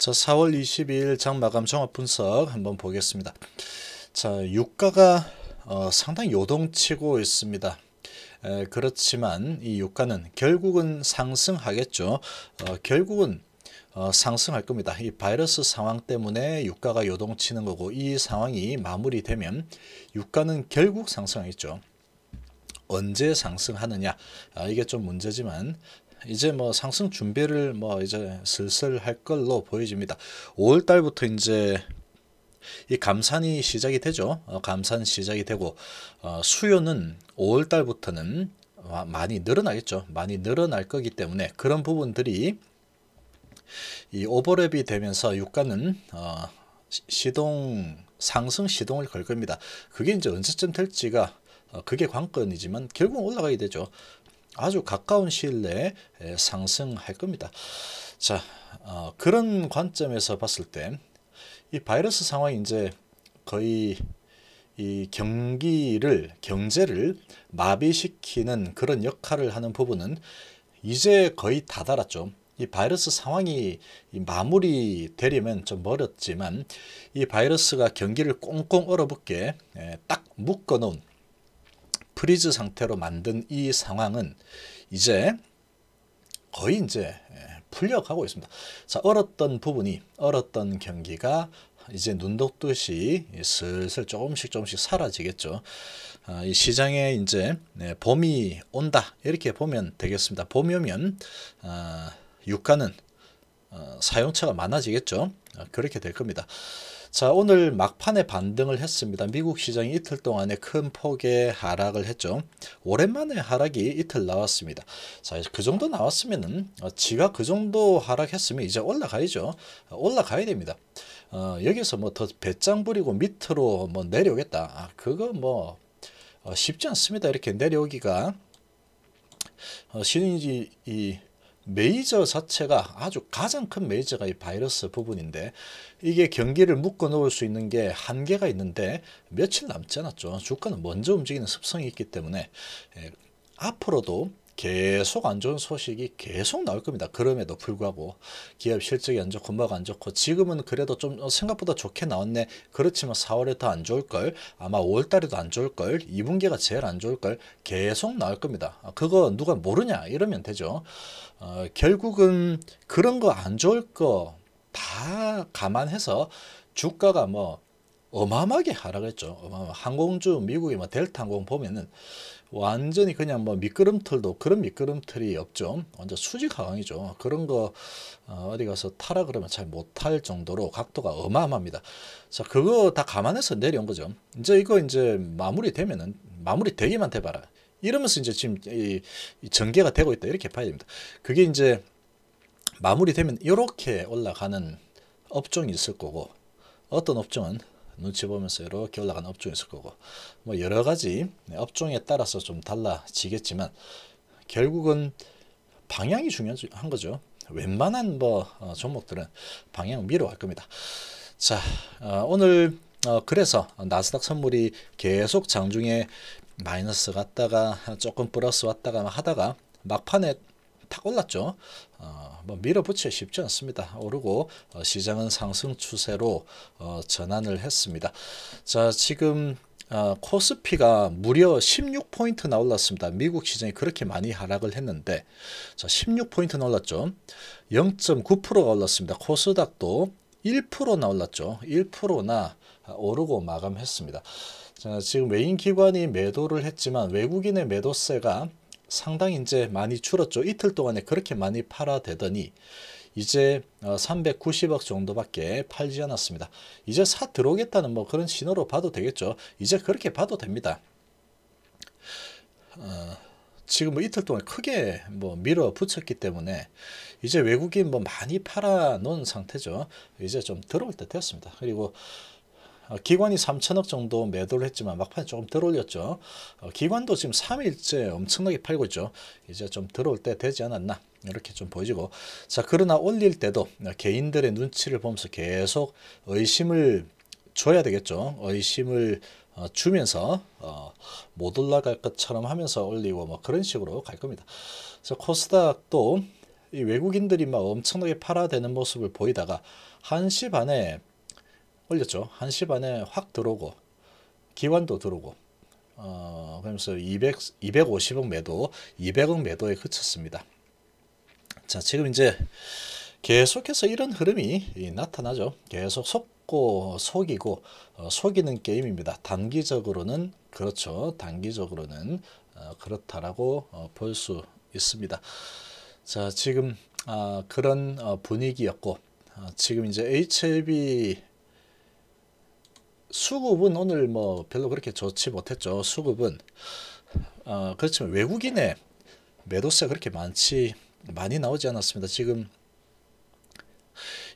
자, 4월 22일 장 마감 종합 분석 한번 보겠습니다. 자, 유가가 어, 상당히 요동치고 있습니다. 에, 그렇지만 이 유가는 결국은 상승하겠죠. 어, 결국은 어, 상승할 겁니다. 이 바이러스 상황 때문에 유가가 요동치는 거고 이 상황이 마무리되면 유가는 결국 상승하겠죠. 언제 상승하느냐 아, 이게 좀 문제지만 이제 뭐 상승 준비를 뭐 이제 슬슬 할 걸로 보여집니다. 5월 달부터 이제 이 감산이 시작이 되죠. 어, 감산 시작이 되고 어, 수요는 5월 달부터는 많이 늘어나겠죠. 많이 늘어날 거기 때문에 그런 부분들이 이 오버랩이 되면서 유가는 어, 시동 상승 시동을 걸 겁니다. 그게 이제 언제쯤 될지가 어, 그게 관건이지만 결국 올라가게 되죠. 아주 가까운 시일 내에 상승할 겁니다. 자, 어, 그런 관점에서 봤을 때 이 바이러스 상황이 이제 거의 이 경기를 경제를 마비시키는 그런 역할을 하는 부분은 이제 거의 다 달았죠. 이 바이러스 상황이 마무리되려면 좀 어렵지만 이 바이러스가 경기를 꽁꽁 얼어붙게 딱 묶어놓은 프리즈 상태로 만든 이 상황은 이제 거의 이제 예, 풀려가고 있습니다. 자, 얼었던 부분이 얼었던 경기가 이제 눈 돋듯이 슬슬 조금씩 조금씩 사라지겠죠. 아, 이 시장에 이제 네, 봄이 온다 이렇게 보면 되겠습니다. 봄이 오면 유가는 아, 어, 사용차가 많아지겠죠. 아, 그렇게 될 겁니다. 자 오늘 막판에 반등을 했습니다. 미국 시장이 이틀 동안에 큰 폭의 하락을 했죠. 오랜만에 하락이 이틀 나왔습니다. 자그 정도 나왔으면은 어, 지가 그 정도 하락했으면 이제 올라가야죠. 어, 올라가야 됩니다. 어, 여기서 뭐 더 배짱 부리고 밑으로 뭐 내려오겠다. 아, 그거 뭐 어, 쉽지 않습니다. 이렇게 내려오기가 어, 신이 이 메이저 자체가 아주 가장 큰 메이저가 이 바이러스 부분인데 이게 경기를 묶어 놓을 수 있는 게 한계가 있는데 며칠 남지 않았죠. 주가는 먼저 움직이는 습성이 있기 때문에 예, 앞으로도 계속 안 좋은 소식이 계속 나올 겁니다. 그럼에도 불구하고 기업 실적이 안 좋고 뭐가 안 좋고 지금은 그래도 좀 생각보다 좋게 나왔네. 그렇지만 4월에 더 안 좋을 걸 아마 5월 달에도 안 좋을 걸 2분기가 제일 안 좋을 걸 계속 나올 겁니다. 아, 그거 누가 모르냐 이러면 되죠. 어, 결국은 그런 거 안 좋을 거 다 감안해서 주가가 뭐 어마어마하게 하락했죠. 어마어마. 항공주 미국의 뭐 델타 항공 보면은 완전히 그냥 뭐 미끄럼틀도 그런 미끄럼틀이 없죠. 완전 수직 하강이죠. 그런 거 어, 어디 가서 타라 그러면 잘 못할 정도로 각도가 어마어마합니다. 자, 그거 다 감안해서 내려온 거죠. 이제 이거 이제 마무리되면은 마무리 되기만 해 봐라. 이러면서 이제 지금 이, 이 전개가 되고 있다. 이렇게 봐야 됩니다. 그게 이제 마무리되면 이렇게 올라가는 업종이 있을 거고 어떤 업종은 눈치 보면서 이렇게 올라가는 업종이 있을 거고 뭐 여러 가지 업종에 따라서 좀 달라지겠지만 결국은 방향이 중요한 거죠. 웬만한 뭐 어, 종목들은 방향 위로 갈 겁니다. 자 어, 오늘 어, 그래서 나스닥 선물이 계속 장중에 마이너스 갔다가 조금 플러스 왔다가 하다가 막판에 탁 올랐죠. 어, 한번 뭐 밀어붙여 쉽지 않습니다. 오르고 어, 시장은 상승 추세로 어, 전환을 했습니다. 자 지금 어, 코스피가 무려 16포인트나 올랐습니다. 미국 시장이 그렇게 많이 하락을 했는데 자 16포인트나 올랐죠. 0.9%가 올랐습니다. 코스닥도 1%나 올랐죠. 1%나 오르고 마감했습니다. 자, 지금 외인 기관이 매도를 했지만 외국인의 매도세가 상당히 이제 많이 줄었죠. 이틀 동안에 그렇게 많이 팔아대더니 이제 390억 어, 정도밖에 팔지 않았습니다. 이제 사 들어오겠다는 뭐 그런 신호로 봐도 되겠죠. 이제 그렇게 봐도 됩니다. 어, 지금 뭐 이틀 동안 크게 뭐 밀어붙였기 때문에 이제 외국인 뭐 많이 팔아놓은 상태죠. 이제 좀 들어올 때 되었습니다. 그리고 어, 기관이 3천억 정도 매도를 했지만 막판에 조금 들어올렸죠. 어, 기관도 지금 3일째 엄청나게 팔고 있죠. 이제 좀 들어올 때 되지 않았나 이렇게 좀 보여지고 자 그러나 올릴 때도 개인들의 눈치를 보면서 계속 의심을 줘야 되겠죠. 의심을 어, 주면서 어, 못 올라갈 것처럼 하면서 올리고 뭐 그런 식으로 갈 겁니다. 그래서 코스닥도 이 외국인들이 막 엄청나게 팔아대는 모습을 보이다가 한시 반에 올렸죠. 1시 반에 확 들어오고 기관도 들어오고 어, 그러면서 200, 250억 매도, 200억 매도에 그쳤습니다. 자, 지금 이제 계속해서 이런 흐름이 나타나죠. 계속 속고 속이고 어, 속이는 게임입니다. 단기적으로는 그렇죠. 단기적으로는 어, 그렇다라고 어, 볼수 있습니다. 자, 지금 아, 그런 어, 분위기였고 아, 지금 이제 HLB 수급은 오늘 뭐 별로 그렇게 좋지 못했죠. 수급은 어, 그렇지만 외국인의 매도세 그렇게 많지 많이 나오지 않았습니다. 지금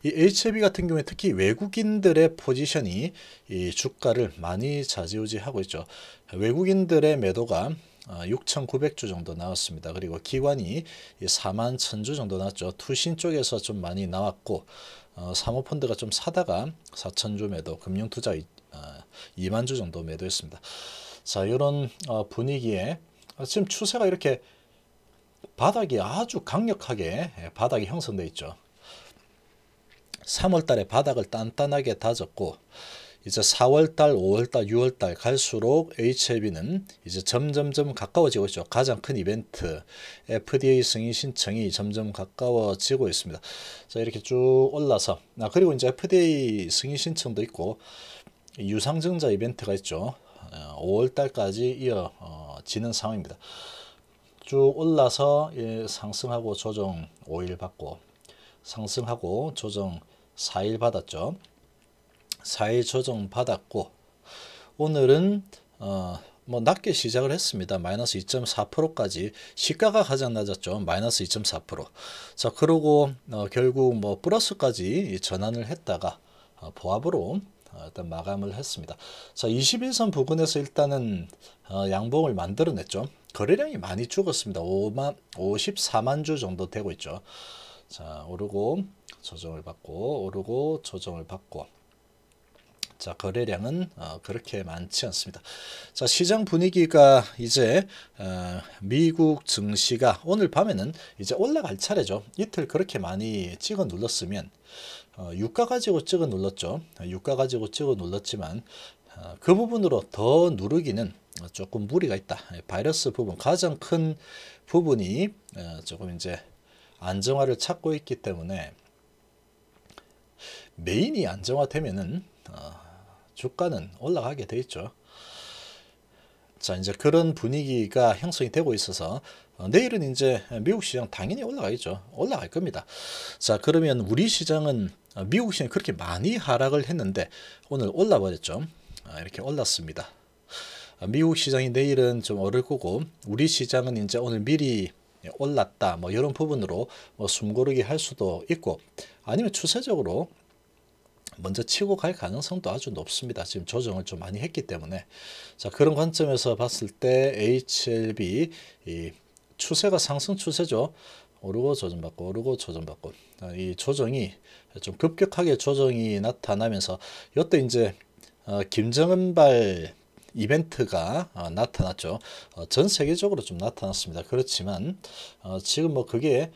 이 HB e 같은 경우에 특히 외국인들의 포지션이 이 주가를 많이 좌지우지하고 있죠. 외국인들의 매도가 6,900주 어, 정도 나왔습니다. 그리고 기관이 4만 1,000주 정도 나왔죠. 투신 쪽에서 좀 많이 나왔고 어, 사모펀드가 좀 사다가 4 0 0 0주 매도 금융투자 2만 아, 주 정도 매도했습니다. 자 이런 어, 분위기에 지금 추세가 이렇게 바닥이 아주 강력하게 예, 바닥이 형성돼 있죠. 3월달에 바닥을 단단하게 다졌고 이제 4월달, 5월달, 6월달 갈수록 HLB는 이제 점점점 가까워지고 있죠. 가장 큰 이벤트 FDA 승인 신청이 점점 가까워지고 있습니다. 자 이렇게 쭉 올라서 아, 그리고 이제 FDA 승인 신청도 있고 유상증자 이벤트가 있죠. 5월달까지 어, 이어지는 어, 상황입니다. 쭉 올라서 예, 상승하고 조정 5일 받고 상승하고 조정 4일 받았죠. 4일 조정 받았고 오늘은 어, 뭐 낮게 시작을 했습니다. 마이너스 2.4%까지 시가가 가장 낮았죠. 마이너스 2.4%. 자 그러고 어, 결국 뭐 플러스까지 전환을 했다가 어, 보합으로 일단 마감을 했습니다. 자, 21선 부근에서 일단은 어, 양봉을 만들어냈죠. 거래량이 많이 죽었습니다. 5만 54만 주 정도 되고 있죠. 자, 오르고 조정을 받고 오르고 조정을 받고 자 거래량은 어, 그렇게 많지 않습니다. 자 시장 분위기가 이제 어, 미국 증시가 오늘 밤에는 이제 올라갈 차례죠. 이틀 그렇게 많이 찍어 눌렀으면 어, 유가 가지고 찍어 눌렀죠. 유가 가지고 찍어 눌렀지만 어, 그 부분으로 더 누르기는 조금 무리가 있다. 예, 바이러스 부분 가장 큰 부분이 어, 조금 이제 안정화를 찾고 있기 때문에 메인이 안정화되면 어, 주가는 올라가게 돼 있죠. 자 이제 그런 분위기가 형성이 되고 있어서 어, 내일은 이제 미국 시장 당연히 올라가겠죠. 올라갈 겁니다. 자 그러면 우리 시장은 아, 미국 시장이 그렇게 많이 하락을 했는데 오늘 올라버렸죠. 아, 이렇게 올랐습니다. 아, 미국 시장이 내일은 좀 오를 거고 우리 시장은 이제 오늘 미리 올랐다 뭐 이런 부분으로 뭐 숨고르기 할 수도 있고 아니면 추세적으로 먼저 치고 갈 가능성도 아주 높습니다. 지금 조정을 좀 많이 했기 때문에 자 그런 관점에서 봤을 때 HLB 이 추세가 상승 추세죠. 오르고 조정받고 오르고 조정받고 아, 이 조정이 좀 급격하게 조정이 나타나면서 이때 이제 어, 김정은발 이벤트가 어, 나타났죠. 어, 전 세계적으로 좀 나타났습니다. 그렇지만 지금 뭐 그게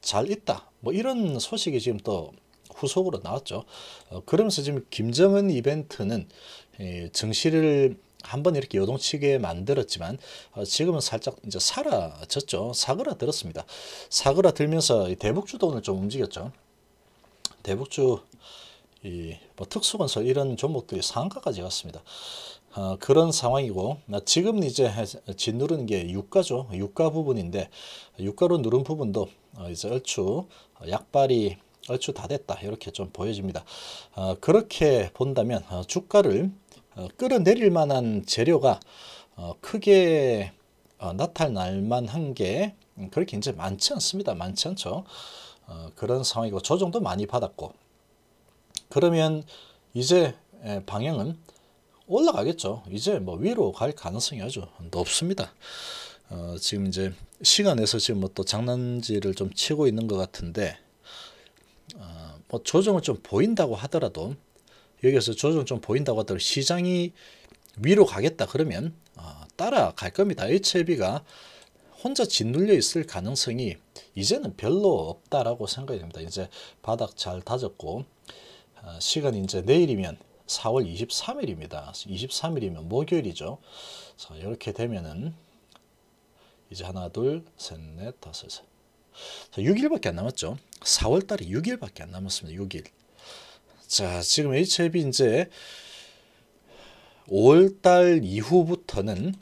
잘 있다 뭐 이런 소식이 지금 또 후속으로 나왔죠. 그러면서 지금 김정은 이벤트는 증시를 한번 이렇게 요동치게 만들었지만 어, 지금은 살짝 이제 사라졌죠. 사그라들었습니다. 사그라들면서 대북주도 오늘 좀 움직였죠. 대북주 이뭐 특수건설 이런 종목들이 상가까지 한 갔습니다. 어, 그런 상황이고 지금 이제 짓누르는 게 유가죠. 유가 부분인데 유가로 누른 부분도 어, 이제 얼추 어, 약발이 얼추 다 됐다 이렇게 좀 보여집니다. 어, 그렇게 본다면 주가를 어, 끌어내릴 만한 재료가 어, 크게 어, 나타날만 한게 음, 그렇게 이제 많지 않습니다. 많지 않죠. 그런 상황이고 조정도 많이 받았고 그러면 이제 방향은 올라가겠죠. 이제 뭐 위로 갈 가능성이 아주 높습니다. 어, 지금 이제 시간에서 지금 뭐 또 장난질을 좀 치고 있는 것 같은데 어, 뭐 조정을 좀 보인다고 하더라도 여기서 조정 좀 보인다고 하더라도 시장이 위로 가겠다 그러면 어, 따라갈 겁니다. HLB가 혼자 짓눌려 있을 가능성이 이제는 별로 없다라고 생각이 됩니다. 이제 바닥 잘 다졌고 어, 시간이 이제 내일이면 4월 23일입니다. 23일이면 목요일이죠. 자, 이렇게 되면은 이제 하나, 둘, 셋, 넷, 다섯, 자, 6일밖에 안 남았죠. 4월달이 6일밖에 안 남았습니다. 6일. 자, 지금 HLB 이제 5월달 이후부터는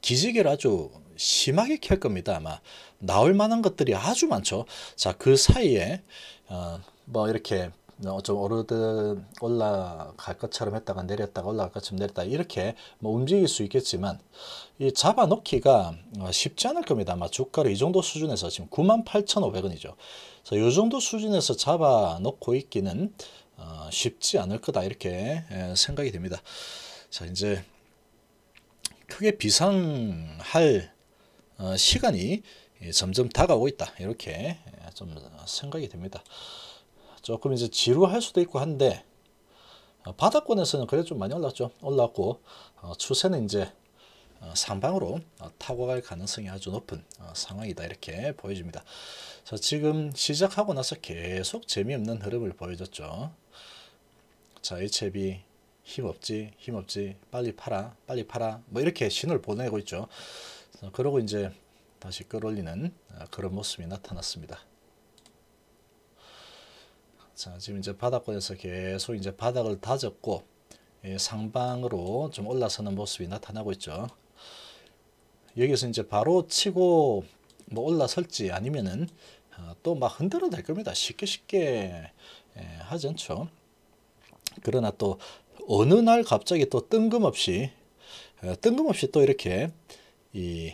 기지개를 아주 심하게 캘 겁니다. 아마 나올 만한 것들이 아주 많죠. 자, 그 사이에 어, 뭐 이렇게 어, 좀 오르든 올라갈 것처럼 했다가 내렸다가 올라갈 것처럼 내렸다 이렇게 뭐 움직일 수 있겠지만 이 잡아놓기가 어, 쉽지 않을 겁니다. 아마 주가를 이 정도 수준에서 지금 98,500원이죠. 그래서 이 정도 수준에서 잡아놓고 있기는 어, 쉽지 않을 거다 이렇게 예, 생각이 됩니다. 자 이제 크게 비상할 어, 시간이 예, 점점 다가오고 있다 이렇게 예, 좀 생각이 됩니다. 조금 이제 지루할 수도 있고 한데 어, 바닥권에서는 그래도 좀 많이 올랐죠. 올랐고 어, 추세는 이제 어, 상방으로 타고 갈 가능성이 아주 높은 상황이다 이렇게 보여집니다. 자, 지금 시작하고 나서 계속 재미없는 흐름을 보여줬죠. 자, HB 힘없지, 힘없지, 빨리 팔아, 빨리 팔아 뭐 이렇게 신호를 보내고 있죠. 그러고 이제 다시 끌어올리는 그런 모습이 나타났습니다. 자, 지금 이제 바닥권에서 계속 이제 바닥을 다졌고 예, 상방으로 좀 올라서는 모습이 나타나고 있죠. 여기서 이제 바로 치고 뭐 올라설지 아니면은 어, 또막 흔들어 될 겁니다. 쉽게 쉽게 예, 하지 않죠. 그러나 또 어느 날 갑자기 또 뜬금없이 어, 뜬금없이 또 이렇게 이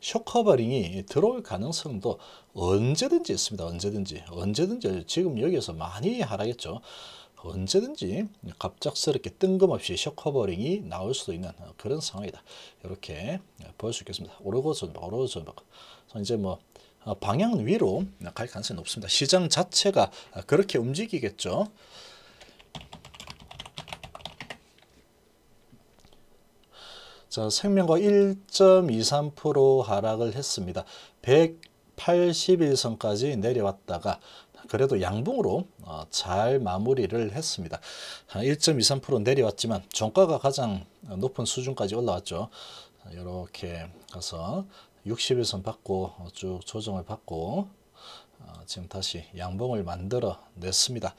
쇼커버링이 들어올 가능성도 언제든지 있습니다. 언제든지. 언제든지 지금 여기에서 많이 하락했죠. 언제든지 갑작스럽게 뜬금없이 쇼커버링이 나올 수도 있는 그런 상황이다. 이렇게 볼 수 있겠습니다. 오르고 전박, 오르고 전박. 이제 뭐 방향 위로 갈 가능성이 높습니다. 시장 자체가 그렇게 움직이겠죠. 자, 생명과 1.23% 하락을 했습니다. 181선까지 내려왔다가 그래도 양봉으로 어, 잘 마무리를 했습니다. 1.23% 내려왔지만 종가가 가장 높은 수준까지 올라왔죠. 이렇게 가서 60일선 받고 쭉 조정을 받고 어, 지금 다시 양봉을 만들어 냈습니다.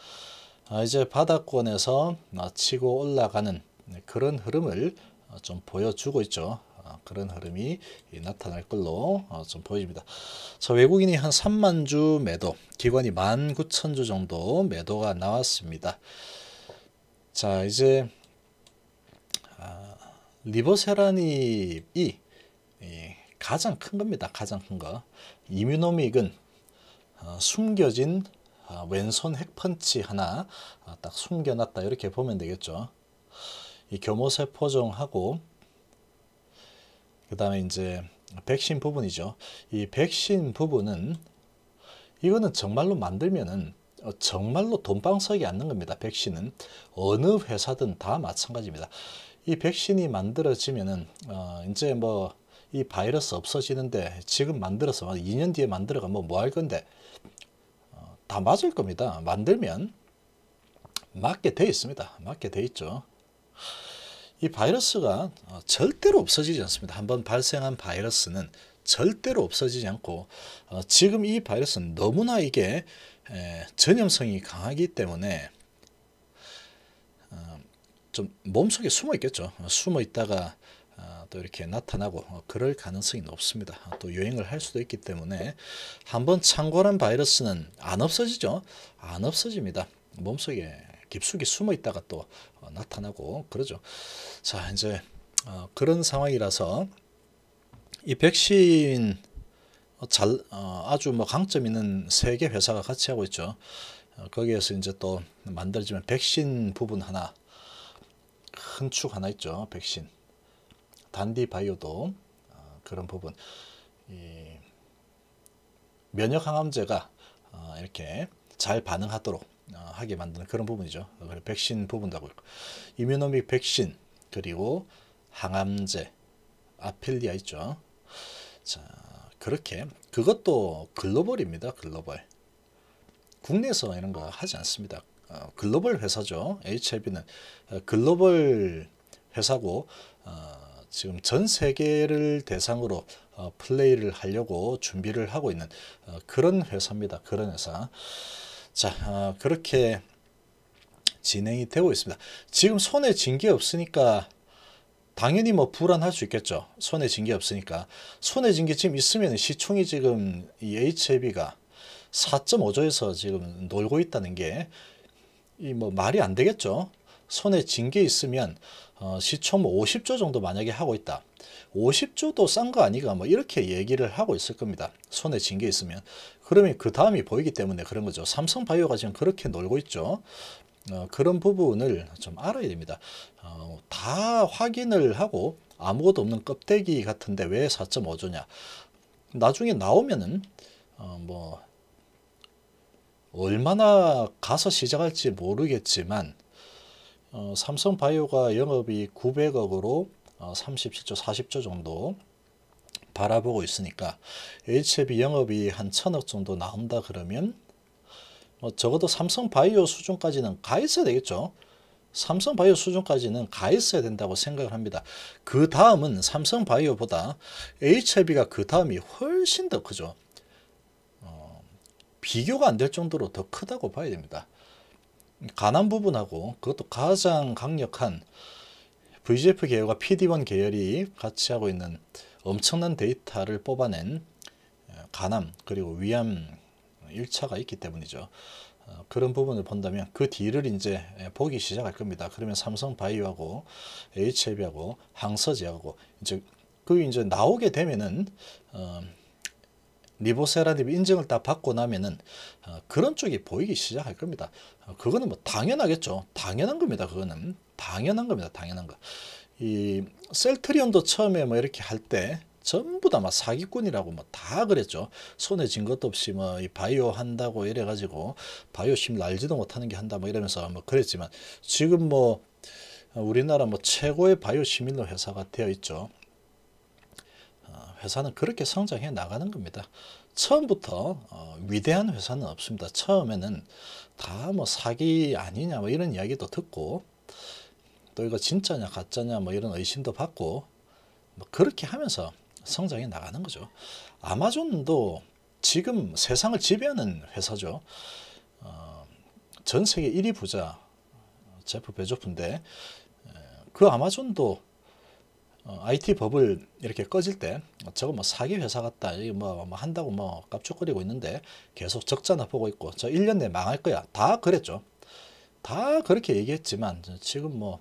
아, 이제 바닥권에서 어, 치고 올라가는 그런 흐름을 어, 좀 보여주고 있죠. 어, 그런 흐름이 나타날 걸로 어, 좀 보입니다. 자, 외국인이 한 3만 주 매도, 기관이 1만 9천 주 정도 매도가 나왔습니다. 자, 이제 아, 리버세라닙이 가장 큰 겁니다. 가장 큰 거. 이뮤노믹은 숨겨진 아, 왼손 핵펀치 하나 딱 숨겨놨다 이렇게 보면 되겠죠. 이겸모세 포종하고 그 다음에 이제 백신 부분이죠. 이 백신 부분은 이거는 정말로 만들면은 어, 정말로 돈방석이 않는 겁니다. 백신은 어느 회사든 다 마찬가지입니다. 이 백신이 만들어지면은 어 이제 뭐 이 바이러스 없어지는데 지금 만들어서 2년 뒤에 만들어가면 뭐할 뭐 건데 어다 맞을 겁니다. 만들면 맞게 돼 있습니다. 맞게 돼 있죠. 이 바이러스가 어, 절대로 없어지지 않습니다. 한번 발생한 바이러스는 절대로 없어지지 않고 어, 지금 이 바이러스는 너무나 이게 전염성이 강하기 때문에 어, 좀 몸속에 숨어 있겠죠. 숨어 있다가 또 이렇게 나타나고 그럴 가능성이 높습니다. 아, 또여행을할 수도 있기 때문에 한번 창궐한 바이러스는 안 없어지죠. 안 없어집니다. 몸속에 깊숙이 숨어 있다가 또 어, 나타나고 그러죠. 자 이제 어, 그런 상황이라서 이 백신 어, 잘 아주 뭐 강점 있는 세개 회사가 같이 하고 있죠. 거기에서 이제 또만들지면 백신 부분 하나 큰 축 하나 있죠. 백신 단디 바이오도 그런 부분 면역 항암제가 이렇게 잘 반응하도록 아, 하게 만드는 그런 부분이죠. 백신 부분도 하고 있고 이뮤노믹 백신 그리고 항암제 아필리아 있죠. 자 그렇게 그것도 글로벌입니다. 글로벌 국내에서 이런 거 하지 않습니다. 어, 글로벌 회사죠. HIV는 어, 글로벌 회사고 어, 지금 전 세계를 대상으로 플레이를 하려고 준비를 하고 있는 그런 회사입니다. 그런 회사. 자 어, 그렇게 진행이 되고 있습니다. 지금 손에 쥔게 없으니까 당연히 뭐 불안할 수 있겠죠. 손에 쥔게 없으니까. 손에 쥔게 지금 있으면 시총이 지금 이 HAB가 4.5조에서 지금 놀고 있다는 게 이 뭐 말이 안 되겠죠. 손에 쥔게 있으면 어, 시총 50조 뭐 정도 만약에 하고 있다. 50조도 싼 거 아니가 뭐 이렇게 얘기를 하고 있을 겁니다. 손에 쥔 게 있으면. 그러면 그 다음이 보이기 때문에 그런 거죠. 삼성바이오가 지금 그렇게 놀고 있죠. 어, 그런 부분을 좀 알아야 됩니다. 어, 다 확인을 하고 아무것도 없는 껍데기 같은데 왜 4.5조냐. 나중에 나오면은 어, 뭐 얼마나 가서 시작할지 모르겠지만 어, 삼성바이오가 영업이 900억으로 37조 어, 40조 정도 바라보고 있으니까 HB 영업이 한 천억 정도 나온다 그러면 뭐 적어도 삼성바이오 수준까지는 가 있어야 되겠죠. 삼성바이오 수준까지는 가 있어야 된다고 생각을 합니다. 그 다음은 삼성바이오보다 HB가 그 다음이 훨씬 더 크죠. 어, 비교가 안 될 정도로 더 크다고 봐야 됩니다. 가난 부분하고 그것도 가장 강력한 VGF 계열과 PD1 계열이 같이 하고 있는 엄청난 데이터를 뽑아낸 어, 간암 그리고 위암 1차가 있기 때문이죠. 어, 그런 부분을 본다면 그 뒤를 이제 예, 보기 시작할 겁니다. 그러면 삼성바이오하고 HLB하고 항서제하고 이제 그 이제 나오게 되면은 어, 리보세라닙 인증을 다 받고 나면은 어, 그런 쪽이 보이기 시작할 겁니다. 어, 그거는 뭐 당연하겠죠. 당연한 겁니다. 그거는 당연한 겁니다. 당연한 거. 이 셀트리온도 처음에 뭐 이렇게 할 때 전부 다 막 사기꾼이라고 뭐 다 그랬죠. 손에 쥔 것도 없이 뭐이 바이오 한다고 이래 가지고 바이오 심 날지도 못하는 게 한다 뭐 이러면서 뭐 그랬지만 지금 뭐 우리나라 뭐 최고의 바이오 시민로 회사가 되어 있죠. 어, 회사는 그렇게 성장해 나가는 겁니다. 처음부터 어, 위대한 회사는 없습니다. 처음에는 다 뭐 사기 아니냐 뭐 이런 이야기도 듣고 또 이거 진짜냐 가짜냐 뭐 이런 의심도 받고 뭐 그렇게 하면서 성장해 나가는 거죠. 아마존도 지금 세상을 지배하는 회사죠. 어, 전 세계 1위 부자 제프 베조프인데 어, 그 아마존도 IT 어, 버블 이렇게 꺼질 때 저거 뭐 사기 회사 같다 뭐, 뭐 한다고 뭐 깝죽거리고 있는데 계속 적자 나보고 있고 저 1년 내에 망할 거야 다 그랬죠 다 그렇게 얘기했지만 지금 뭐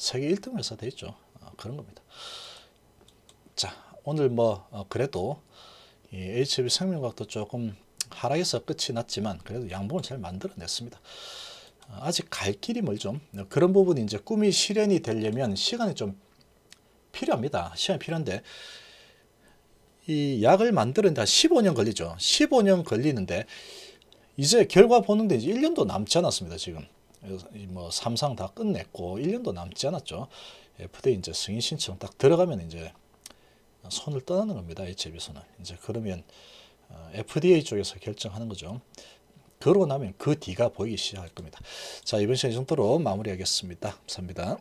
세계 1등 회사 돼 있죠. 어, 그런 겁니다. 자, 오늘 뭐 어, 그래도 HB 생명과학도 조금 하락에서 끝이 났지만 그래도 양봉을 잘 만들어냈습니다. 어, 아직 갈 길이 멀죠. 그런 부분이 이제 꿈이 실현이 되려면 시간이 좀 필요합니다. 시간이 필요한데 이 약을 만드는데 한 15년 걸리죠. 15년 걸리는데 이제 결과 보는데 이제 1년도 남지 않았습니다. 지금. 뭐 삼상 다 끝냈고 1년도 남지 않았죠. FDA 예, 이제 승인 신청 딱 들어가면 이제 손을 떠나는 겁니다. HLB 손을. 이제 그러면 어, FDA 쪽에서 결정하는 거죠. 그러고 나면 그 뒤가 보이기 시작할 겁니다. 자 이번 시간 이 정도로 마무리하겠습니다. 감사합니다.